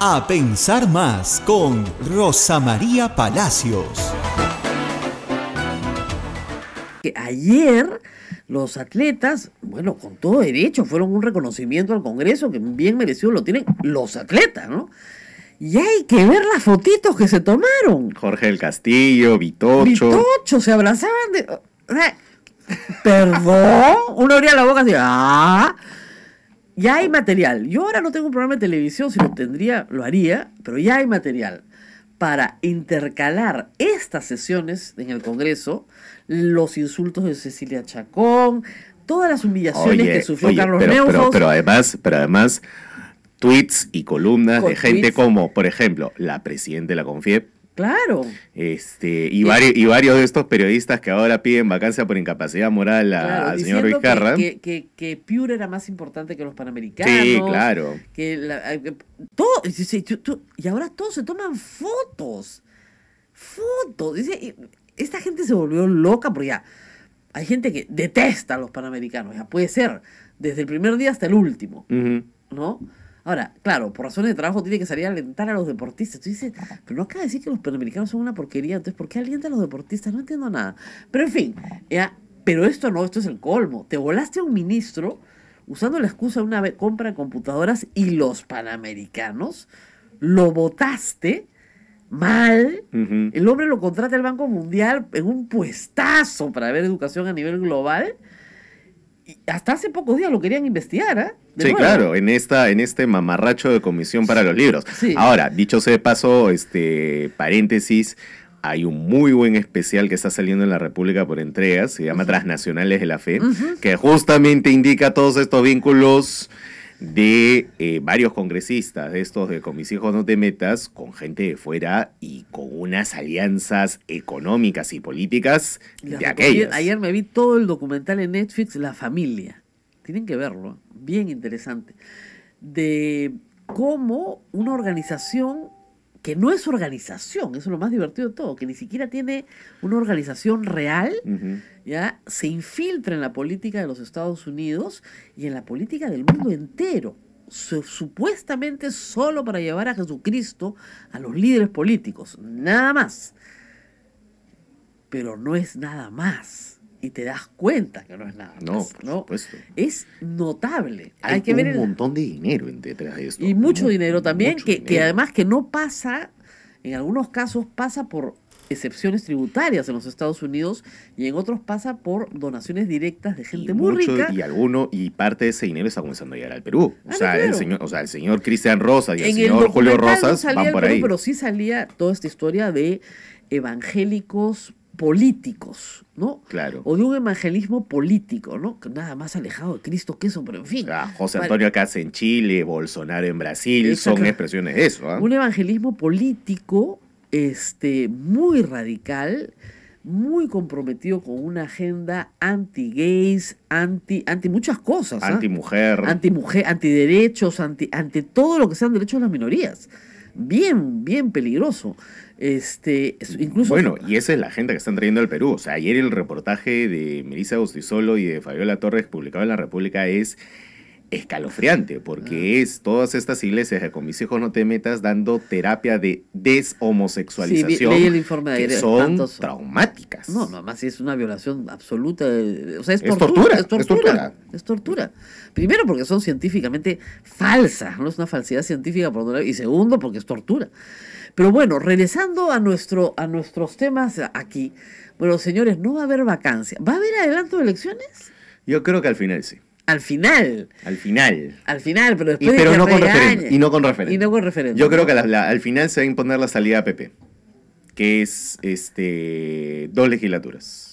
A pensar más con Rosa María Palacios. Ayer los atletas, bueno, con todo derecho, fueron un reconocimiento al Congreso que bien merecido lo tienen los atletas, ¿no? Y hay que ver las fotitos que se tomaron. Jorge el Castillo, Vitocho. Vitocho, se abrazaban de... Perdón, uno abría la boca decía. ¡ah! ya hay material. Yo ahora no tengo un programa de televisión, si lo tendría, lo haría, pero ya hay material para intercalar estas sesiones en el Congreso, los insultos de Cecilia Chacón, todas las humillaciones que sufrió Carlos pero, Pero, además, pero además, tweets y columnas de gente como, por ejemplo, la presidenta de la CONFIEP, Claro. Este, y, varios, y varios de estos periodistas que ahora piden vacancia por incapacidad moral al señor Vizcarra. Que, que, era más importante que los panamericanos. Sí, claro. Que, eh, todo, y ahora todos se toman fotos. Fotos. Esta gente se volvió loca porque ya hay gente que detesta a los panamericanos, ya puede ser, desde el primer día hasta el último. ¿No? Ahora, claro, por razones de trabajo tiene que salir a alentar a los deportistas. Tú dices, pero no acaba de decir que los panamericanos son una porquería, entonces ¿por qué alienta a los deportistas? No entiendo nada. Pero en fin, ya, pero esto no, esto es el colmo. Te volaste a un ministro usando la excusa de una compra de computadoras y los panamericanos, lo votaste mal. El hombre lo contrata el Banco Mundial en un puestazo para ver educación a nivel global hasta hace pocos días lo querían investigar, ¿eh? sí, claro, en esta, en este mamarracho de comisión para los libros. Ahora, dicho sea de paso, este paréntesis, hay un muy buen especial que está saliendo en la República por entregas, se llama Transnacionales de la Fe, que justamente indica todos estos vínculos de eh, varios congresistas, de estos de con mis hijos no te metas, con gente de fuera y con unas alianzas económicas y políticas de Ayer me vi todo el documental en Netflix, La Familia. Tienen que verlo, bien interesante. De cómo una organización que no es organización, eso es lo más divertido de todo, que ni siquiera tiene una organización real, ya se infiltra en la política de los Estados Unidos y en la política del mundo entero, supuestamente solo para llevar a Jesucristo a los líderes políticos, nada más. Pero no es nada más y te das cuenta que no es nada. no, ¿no? Es notable. Hay, que ver el... montón de dinero detrás de esto. Y mucho dinero también, que, además que no pasa, en algunos casos pasa por excepciones tributarias en los Estados Unidos y en otros pasa por donaciones directas de gente muy mucho, Y alguno, y parte de ese dinero está comenzando a llegar al Perú. Ah, o, sea, el señor, o sea, el señor Cristian Rosa y el señor Julio Rosas van por ahí. Pero sí salía toda esta historia de evangélicos políticos, ¿no? Claro. O de un evangelismo político, ¿no? Nada más alejado de Cristo que eso, pero en fin. José Antonio Caz en Chile, Bolsonaro en Brasil, son expresiones de eso. ¿ah? Un evangelismo político este, muy radical, muy comprometido con una agenda anti-gays, anti, anti muchas cosas. Anti-mujer. ¿ah? anti Anti-mujer, anti-derechos, anti, ante todo lo que sean derechos de las minorías bien, bien peligroso. Este, incluso bueno, y esa es la gente que están trayendo al Perú. O sea, ayer el reportaje de Melissa Bustisolo y de Fabiola Torres publicado en La República es escalofriante, porque ah. es todas estas iglesias con mis hijos no te metas dando terapia de deshomosexualización. que son traumáticas. No, no, más es una violación absoluta. Eh, o sea, es, tortura, es, tortura, es tortura. Primero porque son científicamente falsas, no es una falsedad científica por y segundo porque es tortura. Pero bueno, regresando a, nuestro, a nuestros temas aquí, bueno, señores, no va a haber vacancia. ¿Va a haber adelanto de elecciones? Yo creo que al final sí. Al final. Al final. Al final, pero después. Y, no con referencia Y no con referente. Yo creo que al final se va a imponer la salida a PP, que es este dos legislaturas.